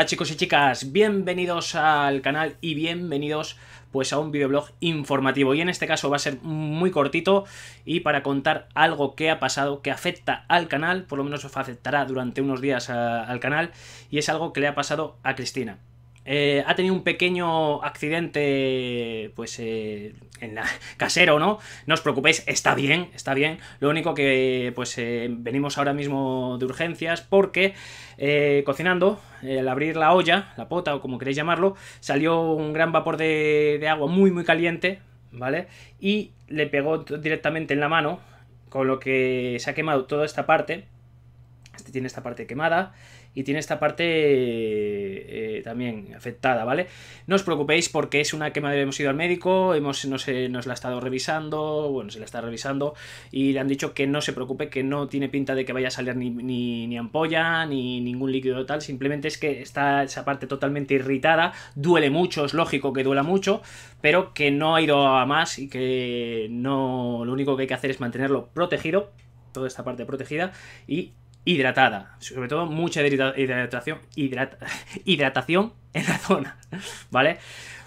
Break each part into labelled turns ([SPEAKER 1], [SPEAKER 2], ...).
[SPEAKER 1] Hola chicos y chicas, bienvenidos al canal y bienvenidos pues a un videoblog informativo y en este caso va a ser muy cortito y para contar algo que ha pasado que afecta al canal, por lo menos afectará durante unos días eh, al canal y es algo que le ha pasado a Cristina. Eh, ha tenido un pequeño accidente, pues, eh, en la, casero, ¿no? No os preocupéis, está bien, está bien. Lo único que, pues, eh, venimos ahora mismo de urgencias porque cocinando, al abrir la olla, la pota o como queréis llamarlo, salió un gran vapor de, de agua muy, muy caliente, ¿vale? Y le pegó directamente en la mano, con lo que se ha quemado toda esta parte. Este tiene esta parte quemada y tiene esta parte eh, eh, también afectada, ¿vale? No os preocupéis porque es una quemadura, hemos ido al médico, hemos, no sé, nos la ha estado revisando, bueno, se la está revisando y le han dicho que no se preocupe, que no tiene pinta de que vaya a salir ni, ni ampolla, ni ningún líquido tal, simplemente es que está esa parte totalmente irritada, duele mucho, es lógico que duela mucho, pero que no ha ido a más y que no, lo único que hay que hacer es mantenerlo protegido, toda esta parte protegida y hidratada. Sobre todo mucha hidratación, hidratación en la zona, ¿vale?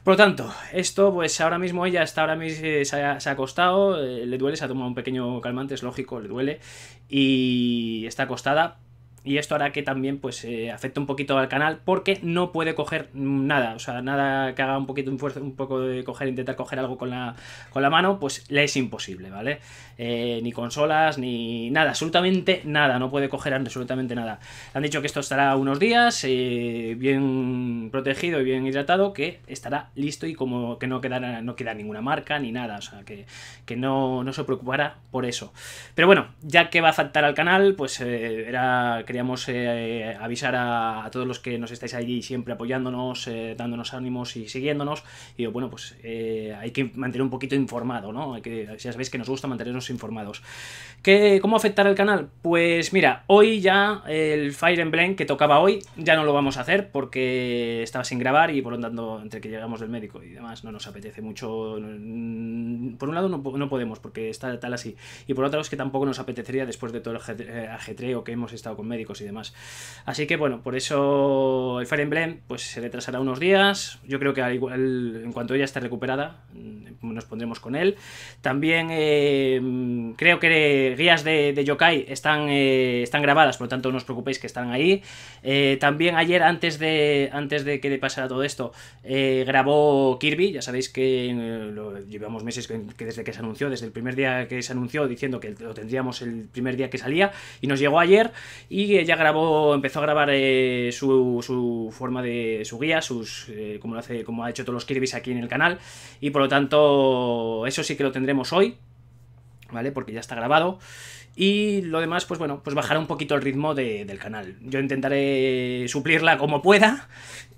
[SPEAKER 1] Por lo tanto, esto pues ahora mismo ella está ahora mismo eh, se, ha, acostado, eh, le duele, se ha tomado un pequeño calmante, es lógico, le duele y está acostada, y esto hará que también pues eh, afecte un poquito al canal porque no puede coger nada, o sea, nada que haga un poquito un, fuerza, un poco de coger, intentar coger algo con la, con la mano, pues le es imposible, ¿vale? Eh, ni consolas, ni nada, absolutamente nada, no puede coger absolutamente nada. Han dicho que esto estará unos días, eh, bien protegido y bien hidratado, que estará listo y como que no quedará, no queda ninguna marca ni nada, o sea, que, no, no, se preocupará por eso. Pero bueno, ya que va a faltar al canal, pues era queríamos eh, avisar a, todos los que nos estáis allí siempre apoyándonos, eh, dándonos ánimos y siguiéndonos. Y bueno, pues eh, hay que mantener un poquito informado, ¿no? ya sabéis que nos gusta mantenernos informados. ¿Qué, ¿Cómo afectar al canal? Pues mira, hoy ya el Fire Emblem que tocaba hoy ya no lo vamos a hacer porque estaba sin grabar y por lo tanto, entre que llegamos del médico y demás, no nos apetece mucho. Mm, por un lado, no, no podemos porque está tal así. Y por otro lado, es que tampoco nos apetecería después de todo el ajetreo que hemos estado con médicos y demás. Así que bueno, por eso el Fire Emblem pues, se retrasará unos días. Yo creo que al igual, en cuanto ella esté recuperada, mm, nos pondremos con él. También eh, mm, creo que guías de, Yokai están, eh, están grabadas, por lo tanto no os preocupéis que están ahí. Eh, también ayer, antes de, antes de que le pasara todo esto, grabó Kirby, ya sabéis que llevamos meses que desde que se anunció, desde el primer día que se anunció, diciendo que lo tendríamos el primer día que salía, y nos llegó ayer. Y ya ella grabó, empezó a grabar eh, su, forma de su guía, sus, eh, como, lo hace, como ha hecho todos los Kirby's aquí en el canal, y por lo tanto eso sí que lo tendremos hoy, ¿vale? Porque ya está grabado. Y lo demás, pues bueno, pues bajará un poquito el ritmo del canal. Yo intentaré suplirla como pueda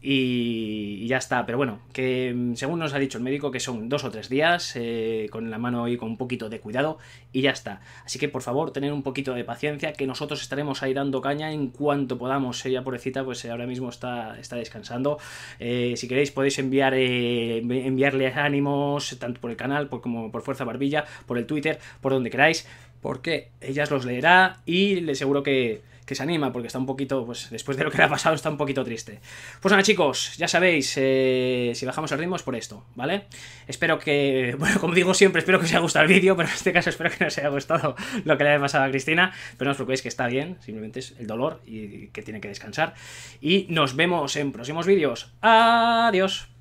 [SPEAKER 1] y, ya está. Pero bueno, que mm, según nos ha dicho el médico, que son dos o tres días eh, con la mano y con un poquito de cuidado y ya está. Así que por favor, tener un poquito de paciencia, que nosotros estaremos ahí dando caña en cuanto podamos. Ella, pobrecita, pues eh, ahora mismo está, está descansando. Eh, si queréis, podéis enviar enviarle ánimos tanto por el canal como por Fuerza Barbilla, por el Twitter, por donde queráis, porque ella los leerá y le seguro que que se anima porque está un poquito, pues después de lo que le ha pasado está un poquito triste. Pues nada chicos, ya sabéis, eh, si bajamos el ritmo es por esto, ¿vale? Espero que, bueno, como digo siempre, espero que os haya gustado el vídeo, pero en este caso espero que no os haya gustado lo que le haya pasado a Cristina, pero no os preocupéis que está bien, simplemente es el dolor y que tiene que descansar. Y nos vemos en próximos vídeos. Adiós.